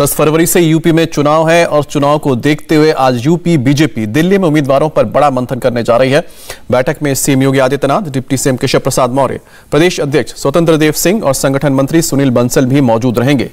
10 फरवरी से यूपी में चुनाव है और चुनाव को देखते हुए आज यूपी बीजेपी दिल्ली में उम्मीदवारों पर बड़ा मंथन करने जा रही है बैठक में CM Yogi Adityanath deputy CM Keshav Prasad Maurya प्रदेश अध्यक्ष स्वतंत्र देव सिंह और संगठन मंत्री सुनील बंसल भी मौजूद रहेंगे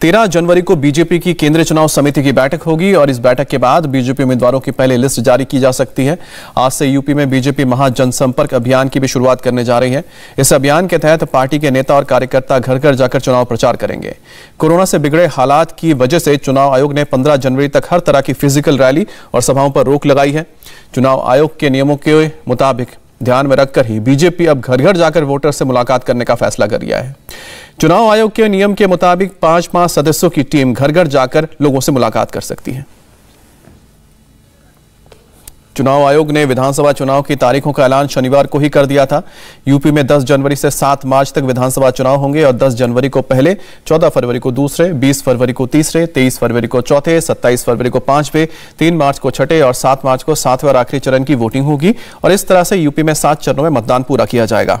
तेरह जनवरी को बीजेपी की केंद्रीय चुनाव समिति की बैठक होगी और इस बैठक के बाद बीजेपी उम्मीदवारों की पहले लिस्ट जारी की जा सकती है आज से यूपी में बीजेपी महाजनसंपर्क अभियान की भी शुरुआत करने जा रही है इस अभियान के तहत पार्टी के नेता और कार्यकर्ता घर घर जाकर चुनाव प्रचार करेंगे कोरोना से बिगड़े हालात की वजह से चुनाव आयोग ने पंद्रह जनवरी तक हर तरह की फिजिकल रैली और सभाओं पर रोक लगाई है चुनाव आयोग के नियमों के मुताबिक ध्यान में रखकर ही बीजेपी अब घर घर जाकर वोटर से मुलाकात करने का फैसला कर लिया है चुनाव आयोग के नियम के मुताबिक पांच पांच सदस्यों की टीम घर घर जाकर लोगों से मुलाकात कर सकती है चुनाव आयोग ने विधानसभा चुनाव की तारीखों का ऐलान शनिवार को ही कर दिया था यूपी में 10 जनवरी से 7 मार्च तक विधानसभा चुनाव होंगे और 10 जनवरी को पहले 14 फरवरी को दूसरे 20 फरवरी को तीसरे 23 फरवरी को चौथे 27 फरवरी को पांचवे 3 मार्च को छठे और 7 मार्च को सातवें और आखिरी चरण की वोटिंग होगी और इस तरह से यूपी में सात चरणों में मतदान पूरा किया जाएगा